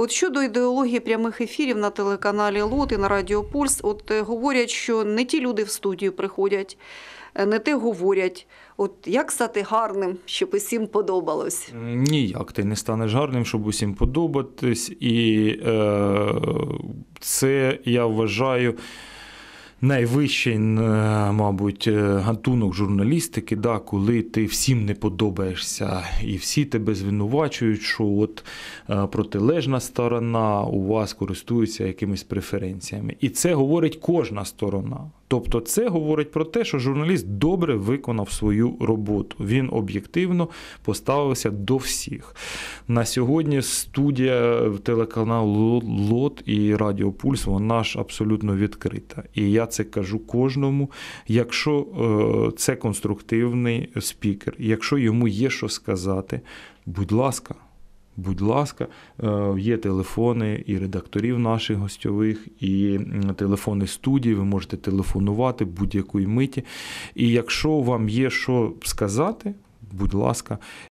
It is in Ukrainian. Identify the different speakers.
Speaker 1: От щодо ідеології прямих ефірів на телеканалі Лот і на Радіо Пульс, от е, говорять, що не ті люди в студію приходять, е, не те говорять. От як стати гарним, щоб усім подобалось?
Speaker 2: Ніяк ти не станеш гарним, щоб усім подобатись, і е, це я вважаю найвищий, е, мабуть, е, гатунок журналістики, да, коли ти всім не подобаєшся, і всі тебе звинувачують, що от е, протилежна сторона у вас користується якимись преференціями. І це говорить кожна сторона. Тобто, це говорить про те, що журналіст добре виконав свою роботу. Він об'єктивно поставився до всіх. На сьогодні студія телеканалу Лот і Радіо Пульс вона ж абсолютно відкрита. І я це кажу кожному. Якщо е, це конструктивний спікер, якщо йому є що сказати, будь ласка. Будь ласка, е, є телефони і редакторів наших гостьових, і телефони студії. Ви можете телефонувати будь-якої миті. І якщо вам є що сказати, будь ласка,